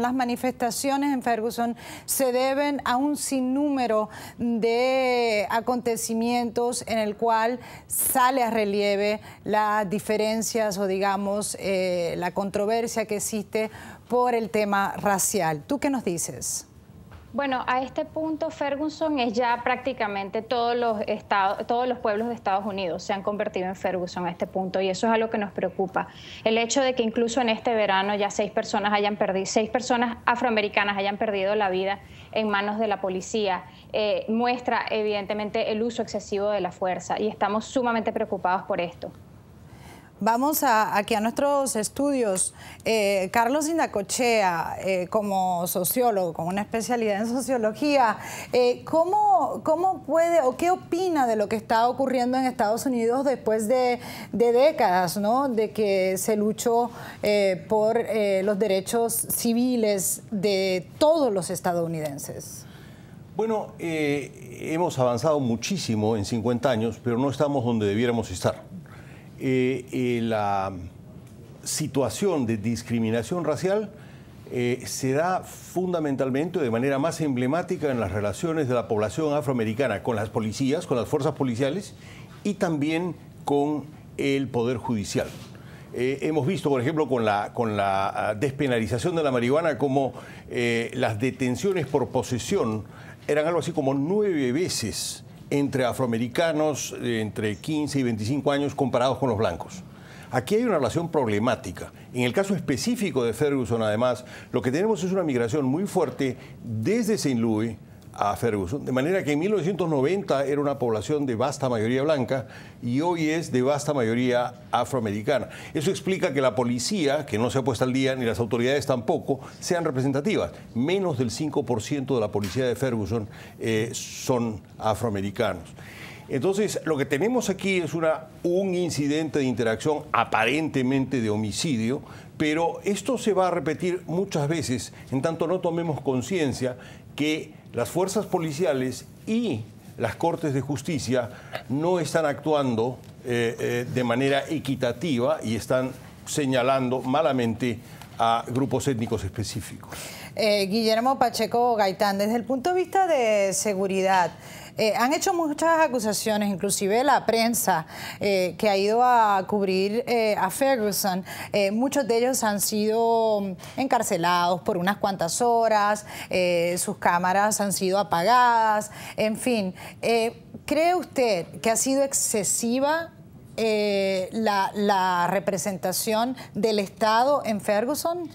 Las manifestaciones en Ferguson se deben a un sinnúmero de acontecimientos en el cual sale a relieve las diferencias o digamos eh, la controversia que existe por el tema racial. ¿Tú qué nos dices? Bueno, a este punto Ferguson es ya prácticamente todos los estados, todos los pueblos de Estados Unidos se han convertido en Ferguson a este punto y eso es algo que nos preocupa. El hecho de que incluso en este verano ya seis personas hayan perdido, seis personas afroamericanas hayan perdido la vida en manos de la policía eh, muestra evidentemente el uso excesivo de la fuerza y estamos sumamente preocupados por esto. Vamos aquí a nuestros estudios. Eh, Carlos Indacochea, eh, como sociólogo, con una especialidad en sociología, eh, ¿cómo, puede o qué opina de lo que está ocurriendo en Estados Unidos después de, de décadas, ¿no? de que se luchó por los derechos civiles de todos los estadounidenses? Bueno, hemos avanzado muchísimo en 50 años, pero no estamos donde debiéramos estar. Eh, eh, la situación de discriminación racial será eh, se da fundamentalmente de manera más emblemática en las relaciones de la población afroamericana con las policías, con las fuerzas policiales y también con el Poder Judicial. hemos visto, por ejemplo, con la, con la ah, despenalización de la marihuana, como las detenciones por posesión eran algo así como nueve veces entre afroamericanos entre 15 y 25 años comparados con los blancos. Aquí hay una relación problemática. En el caso específico de Ferguson, además, lo que tenemos es una migración muy fuerte desde St. Louis, a Ferguson. De manera que en 1990 era una población de vasta mayoría blanca y hoy es de vasta mayoría afroamericana. Eso explica que la policía, que no se ha puesto al día, ni las autoridades tampoco, sean representativas. Menos del 5% de la policía de Ferguson eh, son afroamericanos. Entonces, lo que tenemos aquí es una, un incidente de interacción aparentemente de homicidio, pero esto se va a repetir muchas veces, en tanto no tomemos conciencia que las fuerzas policiales y las Cortes de Justicia no están actuando eh, eh, de manera equitativa y están señalando malamente a grupos étnicos específicos. Eh, Guillermo Pacheco Gaitán, desde el punto de vista de seguridad, eh, han hecho muchas acusaciones, inclusive la prensa eh, que ha ido a cubrir a Ferguson. muchos de ellos han sido mm, encarcelados por unas cuantas horas, sus cámaras han sido apagadas, en fin. ¿Cree usted que ha sido excesiva eh, la, representación del Estado en Ferguson?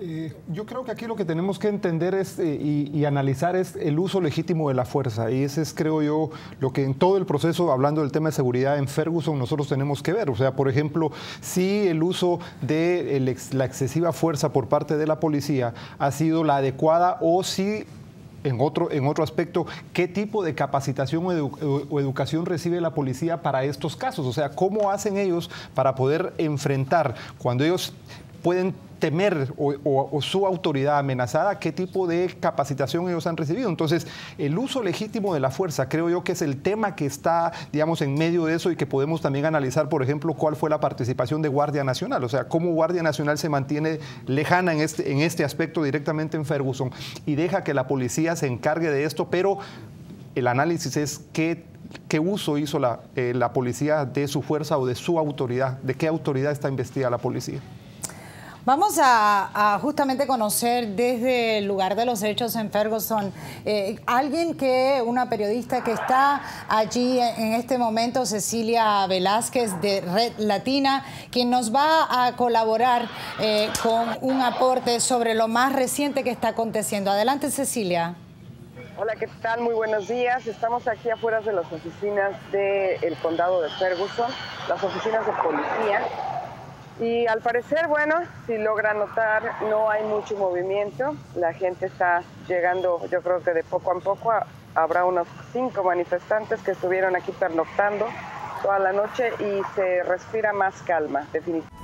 Eh, yo creo que aquí lo que tenemos que entender eh, y, analizar es el uso legítimo de la fuerza. Y ese es, creo yo, lo que en todo el proceso, hablando del tema de seguridad en Ferguson, nosotros tenemos que ver. O sea, por ejemplo, si el uso de la excesiva fuerza por parte de la policía ha sido la adecuada o si en otro, en otro aspecto, ¿qué tipo de capacitación o, o, educación recibe la policía para estos casos? O sea, ¿cómo hacen ellos para poder enfrentar cuando ellos pueden temer o, su autoridad amenazada, qué tipo de capacitación ellos han recibido. Entonces, el uso legítimo de la fuerza, creo yo que es el tema que está, digamos, en medio de eso y que podemos también analizar, por ejemplo, cuál fue la participación de Guardia Nacional, o sea, cómo Guardia Nacional se mantiene lejana en este, en este aspecto directamente en Ferguson y deja que la policía se encargue de esto, pero el análisis es qué uso hizo la, eh, la policía de su fuerza o de su autoridad, de qué autoridad está investida la policía. Vamos a, justamente conocer desde el lugar de los hechos en Ferguson, eh, alguien que, una periodista que está allí en, este momento, Cecilia Velázquez de Red Latina, quien nos va a colaborar eh, con un aporte sobre lo más reciente que está aconteciendo. Adelante, Cecilia. Hola, ¿qué tal? Muy buenos días. Estamos aquí afuera de las oficinas del condado de Ferguson, las oficinas de policía y al parecer, bueno, si logra notar, no hay mucho movimiento. La gente está llegando, yo creo que de poco a poco. Habrá unos cinco manifestantes que estuvieron aquí pernoctando toda la noche y se respira más calma, definitivamente.